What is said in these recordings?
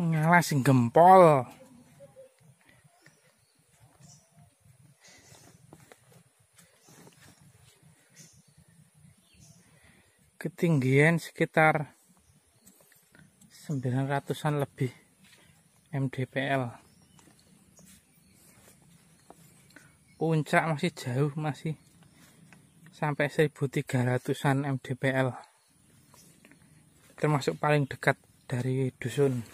ngalah gempol ketinggian sekitar 900-an lebih mdpl puncak masih jauh masih sampai 1300-an mdpl termasuk paling dekat dari dusun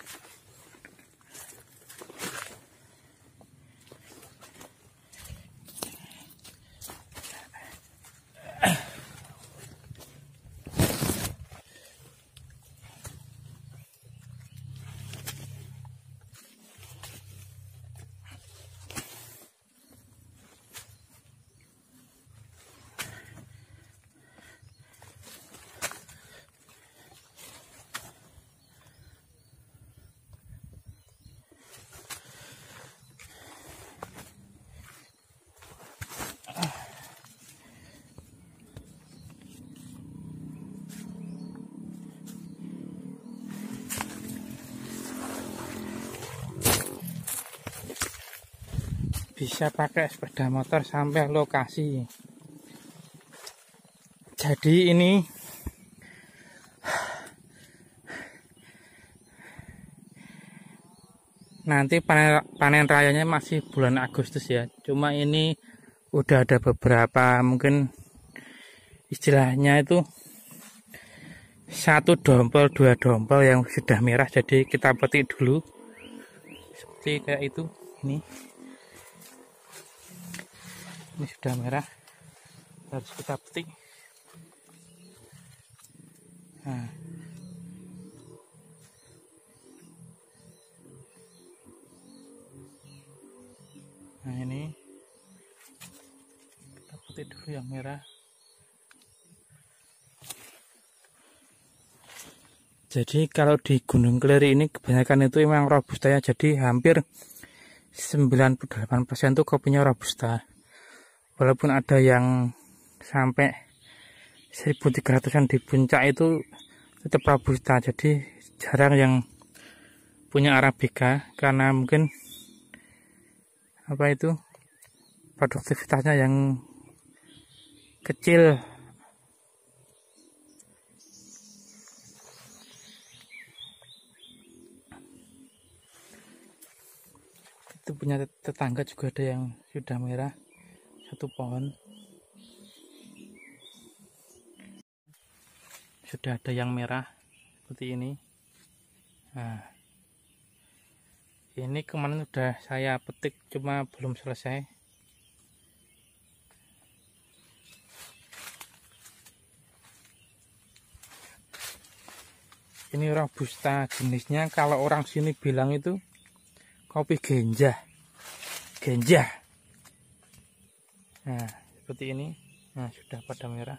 bisa pakai sepeda motor sampai lokasi jadi ini nanti panen, panen rayanya masih bulan Agustus ya cuma ini udah ada beberapa mungkin istilahnya itu satu dompel dua dompel yang sudah merah jadi kita petik dulu seperti kayak itu ini ini sudah merah harus kita petik nah nah ini kita petik dulu yang merah jadi kalau di Gunung Keleri ini kebanyakan itu memang robusta ya jadi hampir 98% itu kopinya robusta walaupun ada yang sampai 1300an di puncak itu tetap robusta jadi jarang yang punya arabica karena mungkin apa itu produktivitasnya yang kecil itu punya tetangga juga ada yang sudah merah satu pohon sudah ada yang merah seperti ini nah ini kemarin sudah saya petik cuma belum selesai ini robusta jenisnya kalau orang sini bilang itu kopi genjah, genjah nah seperti ini nah sudah pada merah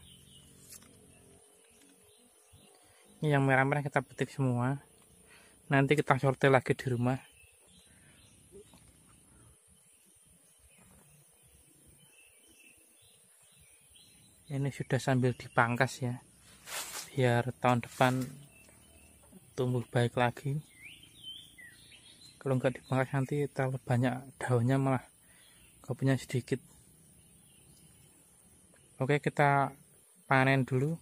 ini yang merah-merah kita petik semua nanti kita sortir lagi di rumah ini sudah sambil dipangkas ya biar tahun depan tumbuh baik lagi kalau nggak dipangkas nanti terlalu banyak daunnya malah kopinya sedikit Oke, kita panen dulu.